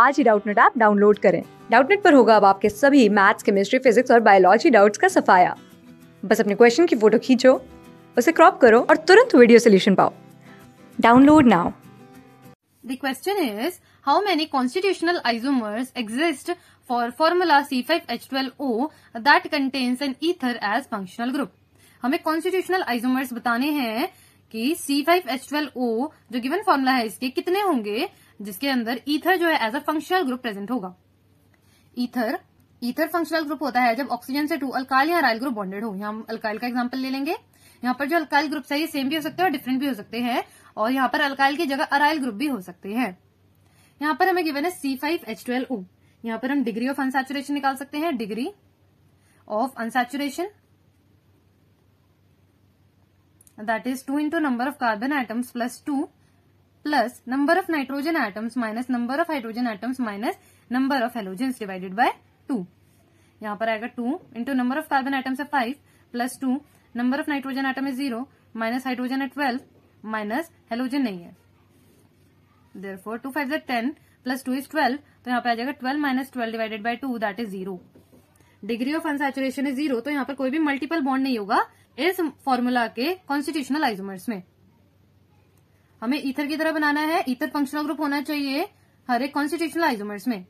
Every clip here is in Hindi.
आज ही डाउटनेट ऐप डाउनलोड करें डाउटनेट पर होगा अब आपके सभी मैथ्स केमिस्ट्री फिजिक्स और बायोलॉजी डाउट का सफाया बस अपने क्वेश्चन की फोटो खींचो उसे क्रॉप करो और तुरंत वीडियो सोल्यूशन पाओ download now the question is how many constitutional isomers exist for formula C five H twelve O that contains an ether as functional group हमें कॉन्स्टिट्यूशनल आइजोमर्स बताने हैं कि C5H12O जो गिवन फॉर्मूला है इसके कितने होंगे जिसके अंदर ईथर जो है as a functional group present होगा ईथर ईथर फंक्शनल ग्रुप होता है जब ऑक्सीजन से टू अल्काइल या राइल ग्रुप बॉन्डेड हो यहाँ हम अल्काइल का एग्जाम्पल ले लेंगे यहाँ पर जो अल्काइल ग्रुप है ये सेम भी हो सकते हैं और डिफरेंट भी हो सकते हैं और यहाँ पर अल्काइल की जगह अराइल ग्रुप भी हो सकते हैं यहाँ पर हमें गिवन है C five H twelve O यहाँ पर हम डिग्री ऑफ अनसेचुरेशन निकाल सकते हैं degree of unsaturation that is 2 into number of carbon atoms plus 2 plus number of nitrogen atoms minus number of hydrogen atoms minus number of halogens divided by 2. yahan par aayega 2 into number of carbon atoms है 5 plus 2 number of nitrogen atom is 0 minus hydrogen at 12 minus halogen nahi hai Therefore 2 5 is 10 plus 2 is 12 to yahan पर आ जाएगा 12 minus 12 divided by 2 that is 0. Degree of unsaturation is zero तो यहाँ पर कोई भी मल्टीपल बॉन्ड नहीं होगा इस फॉर्मूला के कॉन्स्टिट्यूशनल आइजोमर्स में हमें ईथर की तरह बनाना है ईथर फंक्शनल ग्रुप होना चाहिए हर एक कॉन्स्टिट्यूशनल आइजोमर्स में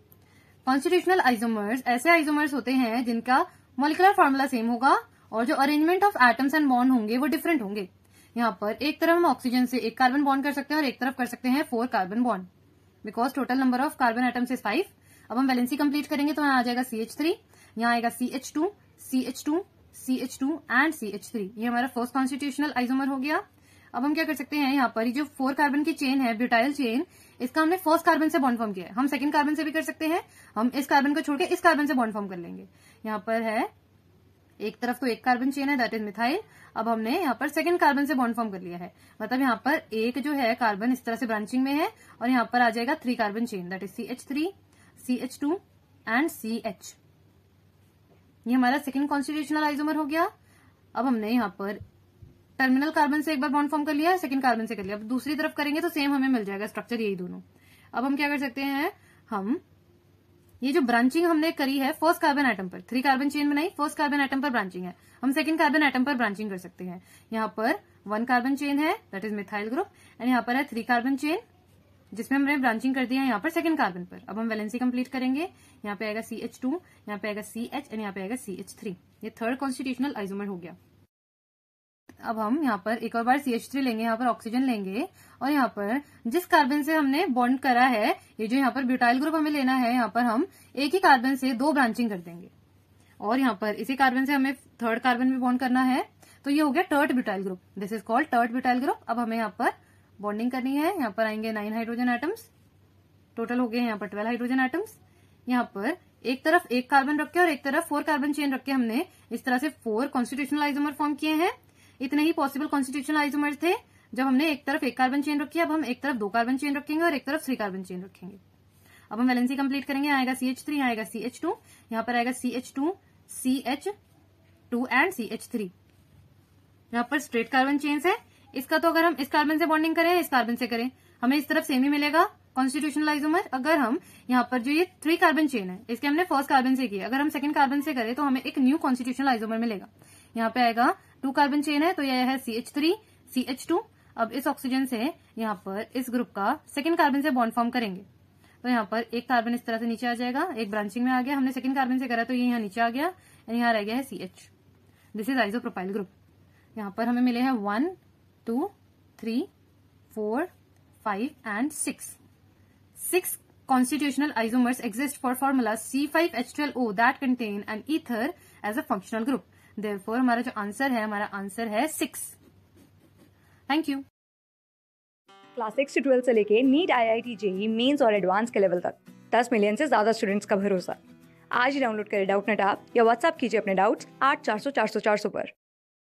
कॉन्स्टिट्यूशनल आइजोमर्स ऐसे आइजोमर्स होते हैं जिनका मोलिकुलर फॉर्मूला सेम होगा और जो arrangement of atoms and bond होंगे वो डिफरेंट होंगे यहाँ पर एक तरफ हम ऑक्सीजन से एक कार्बन बॉन्ड कर सकते हैं और एक तरफ कर सकते हैं four carbon bond because total number of carbon atoms is five अब हम वैलेंसी कंप्लीट करेंगे तो यहाँ आ जाएगा सी एच थ्री यहाँ आएगा C H two C H two C H two and C H three ये हमारा फर्स्ट कॉन्स्टिट्यूशनल आइसोमर हो गया अब हम क्या कर सकते हैं यहाँ पर ये जो फोर कार्बन की चेन है ब्यूटाइल चेन इसका हमने फर्स्ट कार्बन से बॉन्ड फॉर्म किया है हम सेकंड कार्बन से भी कर सकते हैं हम इस कार्बन को छोड़कर इस कार्बन से बॉन्ड फॉर्म कर लेंगे यहाँ पर है एक तरफ तो एक कार्बन चेन है दैट इज मिथाइल अब हमने यहाँ पर सेकंड कार्बन से बॉन्ड फॉर्म कर लिया है मतलब यहाँ पर एक जो है कार्बन इस तरह से ब्रांचिंग में है और यहाँ पर आ जाएगा three carbon chain that is C H three C H two and C H ये हमारा सेकेंड कॉन्स्टिट्यूशनल आइजोमर हो गया अब हमने यहाँ पर टर्मिनल कार्बन से एक बार बॉन्ड फॉर्म कर लिया सेकंड कार्बन से कर लिया अब दूसरी तरफ करेंगे तो सेम हमें मिल जाएगा स्ट्रक्चर यही दोनों अब हम क्या कर सकते हैं हम ये जो ब्रांचिंग हमने करी है फर्स्ट कार्बन आइटम पर थ्री कार्बन चेन बनाई फर्स्ट कार्बन एटम पर ब्रांचिंग है हम सेकंड कार्बन आइटम पर ब्रांचिंग कर सकते हैं यहाँ पर वन कार्बन चेन है that is methyl group and यहाँ पर है थ्री कार्बन चेन जिसमें हमने ब्रांचिंग कर दिया यहाँ पर सेकंड कार्बन पर अब हम वैलेंसी कंप्लीट करेंगे यहाँ पे आएगा सी एच टू यहाँ पे आएगा सी एच एंड यहाँ पे आएगा सी एच थ्री ये थर्ड कॉन्स्टिट्यूशनल आइजोमर हो गया अब हम यहाँ पर एक और बार सी एच थ्री लेंगे यहाँ पर ऑक्सीजन लेंगे और यहाँ पर जिस कार्बन से हमने बॉन्ड करा है ये जो यहाँ पर ब्यूटाइल ग्रुप हमें लेना है यहाँ पर हम एक ही कार्बन से दो ब्रांचिंग कर देंगे और यहाँ पर इसी कार्बन से हमें थर्ड कार्बन भी बॉन्ड करना है तो ये हो गया tert butyl group this is called tert butyl group अब हमें यहाँ पर बॉन्डिंग करनी है यहाँ पर आएंगे नाइन हाइड्रोजन एटम्स टोटल हो गए यहाँ पर ट्वेल्व हाइड्रोजन एटम्स यहाँ पर एक तरफ एक कार्बन रख के और एक तरफ फोर कार्बन चेन रख के हमने इस तरह से फोर कॉन्स्टिट्यूशनल आइजोमर फॉर्म किए हैं इतने ही पॉसिबल कॉन्स्टिट्यूशनल आइजोमर थे जब हमने एक तरफ एक कार्बन चेन रखी अब हम एक तरफ दो कार्बन चेन रखेंगे और एक तरफ थ्री कार्बन चेन रखेंगे अब हम वैलेंसी कंप्लीट करेंगे आएगा सी एच थ्री आएगा सी एच टू यहाँ पर आएगा C H two C H two and C H three यहाँ पर स्ट्रेट कार्बन चेन्स है इसका तो अगर हम इस कार्बन से बॉन्डिंग करें इस कार्बन से करें हमें इस तरफ सेम ही मिलेगा कॉन्स्टिट्यूशनल आइसोमर अगर हम यहाँ पर जो ये थ्री कार्बन चेन है इसके हमने फर्स्ट कार्बन से किया अगर हम सेकंड कार्बन से करें तो हमें एक न्यू कॉन्स्टिट्यूशनल आइजोमर मिलेगा यहाँ पे आएगा टू कार्बन चेन है तो यह है C H three C H two अब इस ऑक्सीजन से यहाँ पर इस ग्रुप का सेकंड कार्बन से बॉन्ड फॉर्म करेंगे तो यहाँ पर एक कार्बन इस तरह से नीचे आ जाएगा एक ब्रांचिंग में आ गया हमने सेकंड कार्बन से करा तो ये यहाँ नीचे आ गया यहाँ रह गया है C H this is isopropyl group यहाँ पर हमें मिले हैं one two three four five and six six constitutional isomers for constitutional isomers exist for formula C5H12O that contain an ether as a functional group. Therefore, हमारा जो आंसर है हमारा आंसर है six thank you class six से ट्वेल्थ से लेके NEET I I T JEE mains और एडवांस के लेवल तक दस मिलियन से ज्यादा स्टूडेंट्स का भरोसा आज ही डाउनलोड करें डाउट नेट आप या व्हाट्सएप कीजिए अपने डाउट्स आठ चार सौ चार सौ चार सौ पर